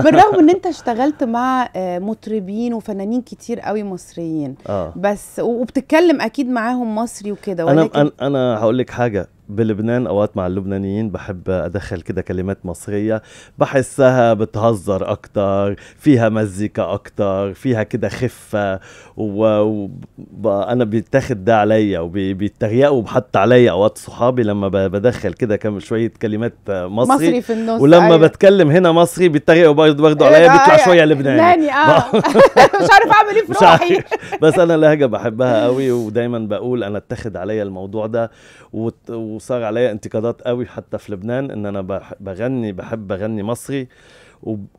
بالرغم ان انت اشتغلت مع آه، مطربين وفنانين كتير قوي مصريين آه. بس وبتتكلم اكيد معاهم مصري وكده انا انا هقول لك حاجه بلبنان اوقات مع اللبنانيين بحب ادخل كده كلمات مصريه بحسها بتهزر اكتر فيها مزيكا اكتر فيها كده خفه وانا بيتاخد ده عليا وبيتريقوا حتى عليا اوقات صحابي لما بدخل كده كم شويه كلمات مصري مصري في النص ولما أيوة. بتكلم هنا مصري بيتريقوا برضه برضه عليا إيه بيطلع أيوة. شويه لبناني اه مش عارف اعمل ايه في روحي بس انا لهجه بحبها قوي ودايما بقول انا اتخذ عليا الموضوع ده و... وصار عليا انتقادات قوي حتى في لبنان ان انا بغني بحب اغني مصري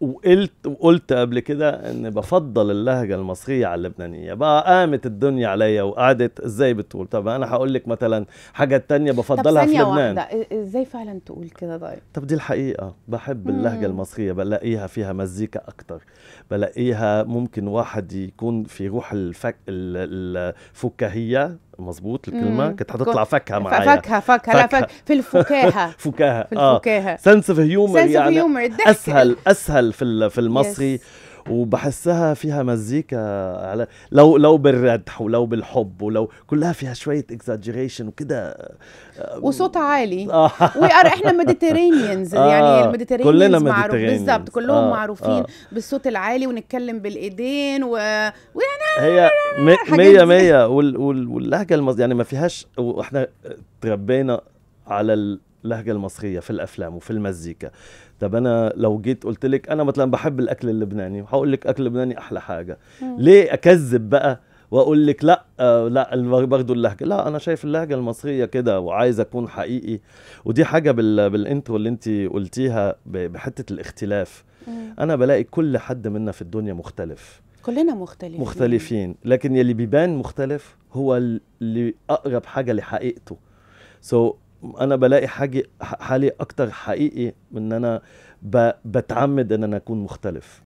وقلت وقلت قبل كده ان بفضل اللهجه المصريه على اللبنانيه بقى قامت الدنيا عليا وقعدت ازاي بتقول طب انا هقول لك مثلا حاجه تانية بفضلها طب في لبنان واحدة. ازاي فعلا تقول كده طيب طب دي الحقيقه بحب اللهجه المصريه بلاقيها فيها مزيكا اكتر بلاقيها ممكن واحد يكون في روح الفك... الفكاهيه مظبوط الكلمه مم. كنت حتطلع فاكهه معايا فاكهه فاكهه لا فاكهه في الفكاهه فكاهه في آه. الفكاهه سنس اوف هيومر يعني هيومر اسهل اسهل في في المصري وبحسها فيها مزيكا على لو لو بالردح ولو بالحب ولو كلها فيها شويه اكزاجريشن وكده آه. وصوت عالي آه. احنا ميديترينيانز آه. يعني الميديتيرينيانز كلنا معروف بالظبط كلهم معروفين بالصوت العالي ونتكلم بالايدين و... ويعني هي 100 100 واللهجة المصرية يعني ما فيهاش واحنا تربينا على اللهجة المصرية في الأفلام وفي المزيكا طب أنا لو جيت قلت لك أنا مثلا بحب الأكل اللبناني وهقول لك أكل لبناني أحلى حاجة مم. ليه أكذب بقى واقول لك لا آه، لا برضه اللهجه لا انا شايف اللهجه المصريه كده وعايز اكون حقيقي ودي حاجه بال بالانترو اللي انت قلتيها بحته الاختلاف مم. انا بلاقي كل حد منا في الدنيا مختلف كلنا مختلفين مختلفين لكن يلي بيبان مختلف هو اللي اقرب حاجه لحقيقته سو so, انا بلاقي حاجة حالي اكتر حقيقي من ان انا بتعمد ان انا اكون مختلف